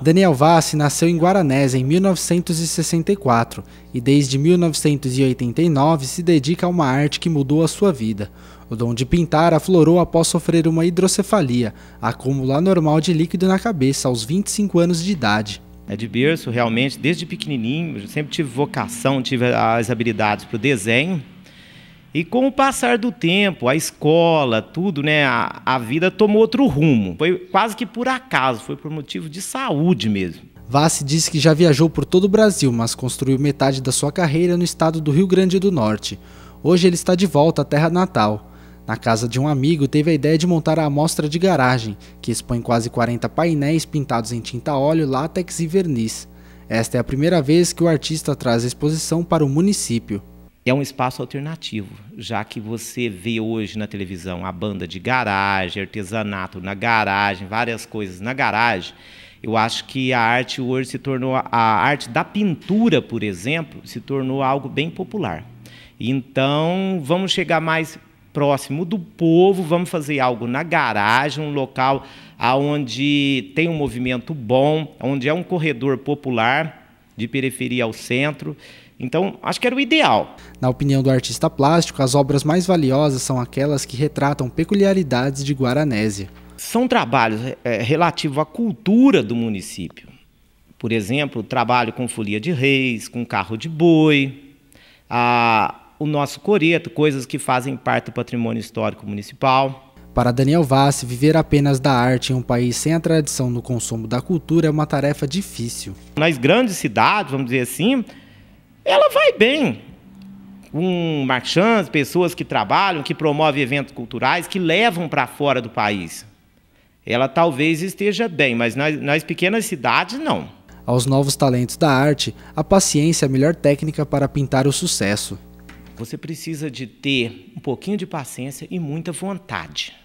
Daniel Vassi nasceu em Guaranés em 1964 e desde 1989 se dedica a uma arte que mudou a sua vida. O dom de pintar aflorou após sofrer uma hidrocefalia, acúmulo anormal de líquido na cabeça aos 25 anos de idade. É de berço, realmente, desde pequenininho, sempre tive vocação, tive as habilidades para o desenho, e com o passar do tempo, a escola, tudo, né, a, a vida tomou outro rumo. Foi quase que por acaso, foi por motivo de saúde mesmo. Vassi disse que já viajou por todo o Brasil, mas construiu metade da sua carreira no estado do Rio Grande do Norte. Hoje ele está de volta à terra natal. Na casa de um amigo, teve a ideia de montar a amostra de garagem, que expõe quase 40 painéis pintados em tinta óleo, látex e verniz. Esta é a primeira vez que o artista traz a exposição para o município é um espaço alternativo, já que você vê hoje na televisão a banda de garagem, artesanato na garagem, várias coisas na garagem. Eu acho que a arte hoje se tornou a arte da pintura, por exemplo, se tornou algo bem popular. Então, vamos chegar mais próximo do povo, vamos fazer algo na garagem, um local onde tem um movimento bom, onde é um corredor popular de periferia ao centro. Então, acho que era o ideal. Na opinião do artista plástico, as obras mais valiosas são aquelas que retratam peculiaridades de Guaranésia. São trabalhos é, é relativos à cultura do município. Por exemplo, trabalho com folia de reis, com carro de boi, a, o nosso coreto, coisas que fazem parte do patrimônio histórico municipal. Para Daniel Vaz, viver apenas da arte em um país sem a tradição no consumo da cultura é uma tarefa difícil. Nas grandes cidades, vamos dizer assim, ela vai bem. Um marchands, pessoas que trabalham, que promovem eventos culturais, que levam para fora do país. Ela talvez esteja bem, mas nas, nas pequenas cidades, não. Aos novos talentos da arte, a paciência é a melhor técnica para pintar o sucesso. Você precisa de ter um pouquinho de paciência e muita vontade.